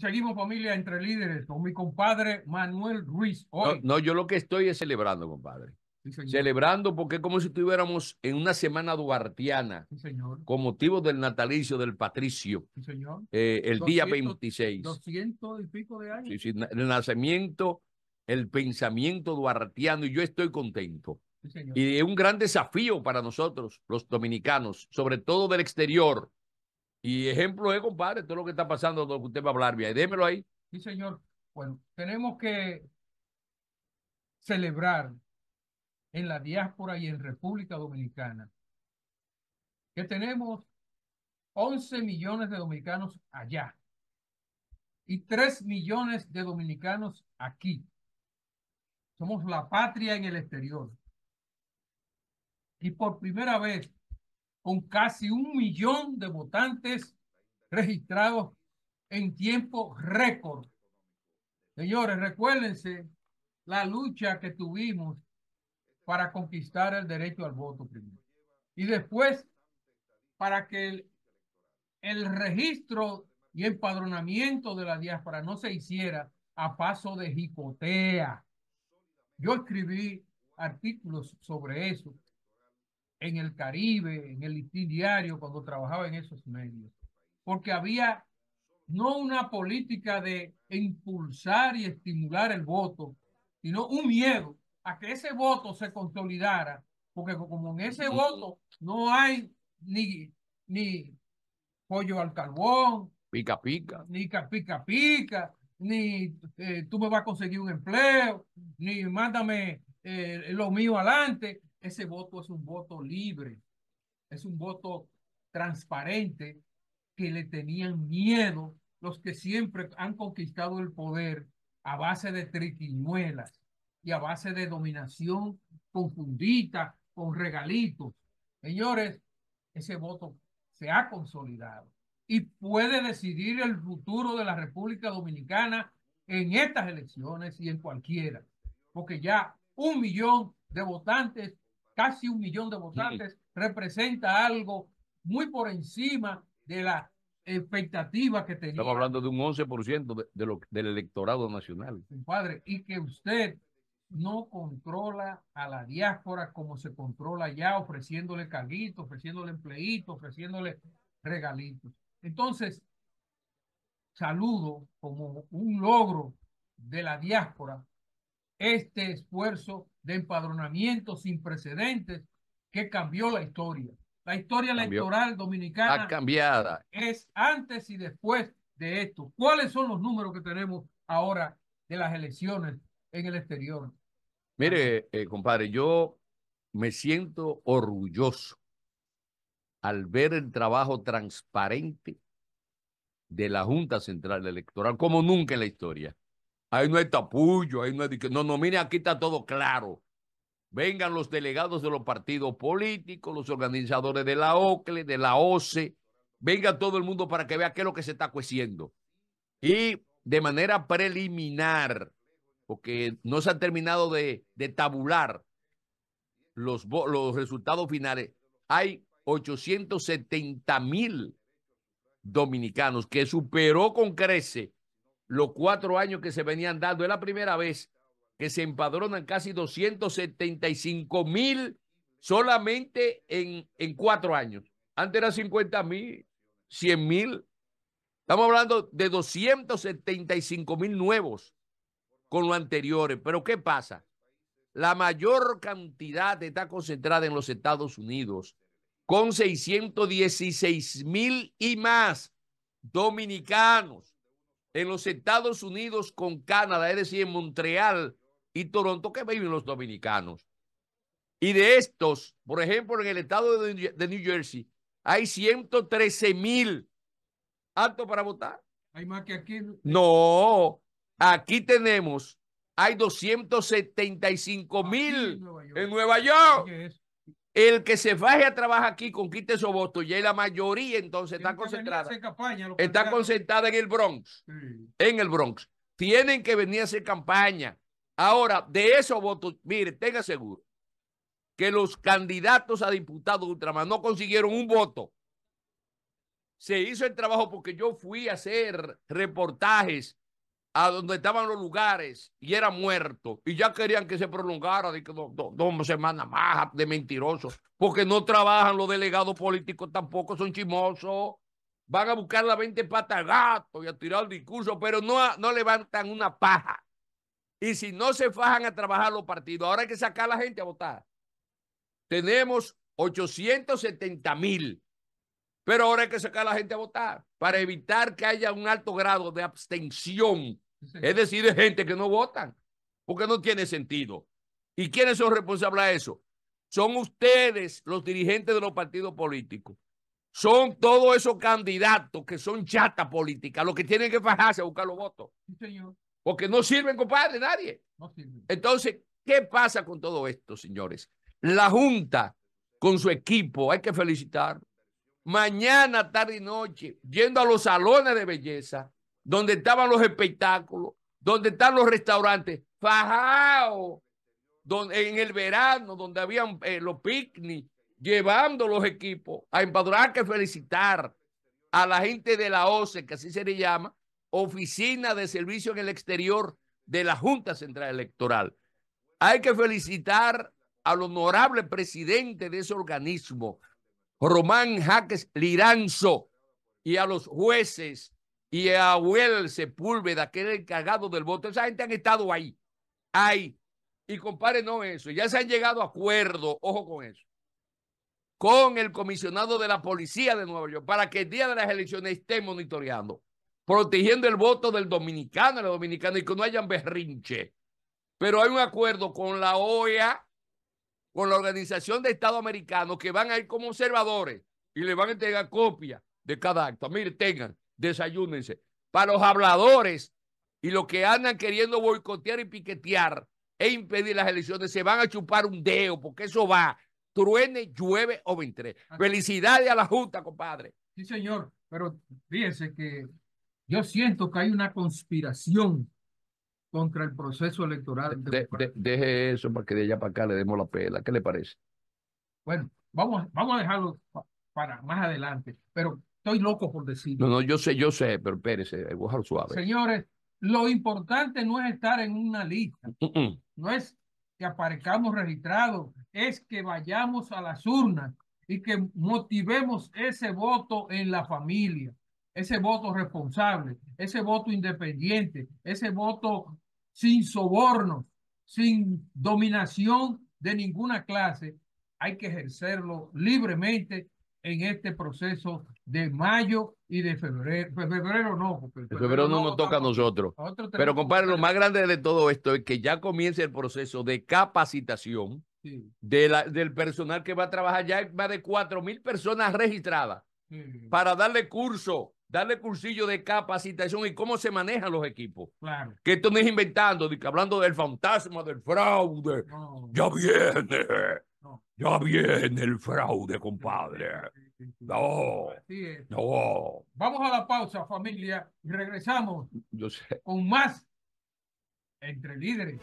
Seguimos familia entre líderes con mi compadre Manuel Ruiz. No, yo lo que estoy es celebrando, compadre. celebrando porque como si estuviéramos en una semana duartiana con motivo del natalicio del Patricio, eh, el día 26. el nacimiento, el pensamiento duartiano y yo estoy contento. y es un gran desafío para nosotros, los dominicanos, sobre todo del exterior, y ejemplo es, compadre, todo lo que está pasando, lo que usted va a hablar, y Démelo ahí. Sí, señor. Bueno, tenemos que celebrar en la diáspora y en República Dominicana que tenemos 11 millones de dominicanos allá y 3 millones de dominicanos aquí. Somos la patria en el exterior. Y por primera vez con casi un millón de votantes registrados en tiempo récord. Señores, recuérdense la lucha que tuvimos para conquistar el derecho al voto primero. Y después, para que el, registro y empadronamiento de la diáspora no se hiciera a paso de hipotea. Yo escribí artículos sobre eso en el Caribe, en el listín diario, cuando trabajaba en esos medios, porque había no una política de impulsar y estimular el voto, sino un miedo a que ese voto se consolidara, porque como en ese voto no hay ni, ni pollo al carbón, pica pica, ni pica pica, ni eh, tú me vas a conseguir un empleo, ni mándame eh, lo mío adelante ese voto es un voto libre, es un voto transparente que le tenían miedo los que siempre han conquistado el poder a base de triquiñuelas y a base de dominación confundida con regalitos. Señores, ese voto se ha consolidado y puede decidir el futuro de la República Dominicana en estas elecciones y en cualquiera, porque ya un millón de votantes casi un millón de votantes, representa algo muy por encima de la expectativa que tenía. Estamos hablando de un 11% lo, del electorado nacional. Padre, y que usted no controla a la diáspora como se controla ya, ofreciéndole carguito, ofreciéndole empleitos, ofreciéndole regalitos. Entonces, saludo como un logro de la diáspora este esfuerzo de empadronamiento sin precedentes que cambió la historia. La historia electoral dominicana cambiado. es antes y después de esto. ¿Cuáles son los números que tenemos ahora de las elecciones en el exterior? Mire, eh, compadre, yo me siento orgulloso al ver el trabajo transparente de la Junta Central Electoral, como nunca en la historia. Ahí no hay tapullo, ahí no hay... No, no, mire aquí está todo claro. Vengan los delegados de los partidos políticos, los organizadores de la OCLE, de la OCE. Venga todo el mundo para que vea qué es lo que se está cueciendo. Y de manera preliminar, porque no se han terminado de, tabular los, los resultados finales, hay 870 mil dominicanos que superó con crece los cuatro años que se venían dando. Es la primera vez que se empadronan casi 275 mil solamente en, cuatro años. Antes era 50 mil, 100 mil. Estamos hablando de 275 mil nuevos con los anteriores. Pero ¿qué pasa? La mayor cantidad está concentrada en los Estados Unidos, con 616 mil y más dominicanos en los Estados Unidos con Canadá, es decir, en Montreal y Toronto, que viven los dominicanos. Y de estos, por ejemplo, en el estado de New Jersey, hay 113 mil ¿alto para votar. Hay más que aquí. No, aquí tenemos, hay 275 mil En Nueva York. El que se faje a trabajar aquí conquiste esos votos. Y la mayoría entonces está concentrada. está concentrada en el Bronx. En el Bronx. Tienen que venir a hacer campaña. Ahora, de esos votos, mire, tenga seguro que los candidatos a diputados de Ultramar no consiguieron un voto. Se hizo el trabajo porque yo fui a hacer reportajes a donde estaban los lugares y era muerto. Y ya querían que se prolongara dos, semanas más de mentirosos, porque no trabajan los delegados políticos tampoco, son chimosos. Van a buscar la 20 pata gato y a tirar el discurso, pero no, no levantan una paja. Y si no se fajan a trabajar los partidos, ahora hay que sacar a la gente a votar. Tenemos 870 mil, pero ahora hay que sacar a la gente a votar para evitar que haya un alto grado de abstención es decir, gente que no votan, porque no tiene sentido. ¿Y quiénes son responsables de eso? Son ustedes, los dirigentes de los partidos políticos. Son todos esos candidatos que son chata política, los que tienen que fajarse a buscar los votos. Porque no sirven, compadre, nadie. Entonces, ¿qué pasa con todo esto, señores? La Junta, con su equipo, hay que felicitar. Mañana, tarde y noche, yendo a los salones de belleza, donde estaban los espectáculos, donde están los restaurantes, fajao, en el verano, donde habían eh, los picnic, llevando los equipos a empadronar que felicitar a la gente de la OCE, que así se le llama, Oficina de Servicio en el Exterior de la Junta Central Electoral. Hay que felicitar al honorable presidente de ese organismo, Román Jaques Liranzo, y a los jueces y a Sepúlveda, que era el encargado del voto. Esa gente han estado ahí, ahí. Y compare no eso, ya se han llegado a acuerdo, ojo con eso, con el comisionado de la policía de Nueva York, para que el día de las elecciones esté monitoreando, protegiendo el voto del dominicano, la dominicana, y que no hayan berrinche. Pero hay un acuerdo con la OEA, con la Organización de Estado Americano, que van a ir como observadores y le van a entregar copia de cada acto. Mire, tengan, desayúnense. Para los habladores y los que andan queriendo boicotear y piquetear e impedir las elecciones, se van a chupar un dedo, porque eso va. Truene, llueve o ventre. Felicidades a la Junta, compadre. Sí, señor, pero fíjense que yo siento que hay una conspiración contra el proceso electoral. deje eso para que de allá para acá le demos la pela. ¿Qué le parece? Bueno, vamos, vamos a dejarlo para más adelante, pero Estoy loco por decirlo. No, no, yo sé, yo sé, pero espérese, eh, suave. Señores, lo importante no es estar en una lista, no es que aparezcamos registrados, es que vayamos a las urnas y que motivemos ese voto en la familia, ese voto responsable, ese voto independiente, ese voto sin sobornos, sin dominación de ninguna clase. Hay que ejercerlo libremente en este proceso de mayo y de febrero. Pues, febrero no. Febrero, febrero no, nos toca a nosotros. Pero compadre, lo más grande de todo esto es que ya comience el proceso de capacitación del personal que va a trabajar. Ya más de cuatro mil personas registradas para darle curso. Darle cursillo de capacitación y cómo se manejan los equipos. Que esto no es inventando, hablando del fantasma del fraude. Ya viene. Ya viene el fraude, compadre. No. No. Vamos a la pausa, familia, y regresamos con más entre líderes.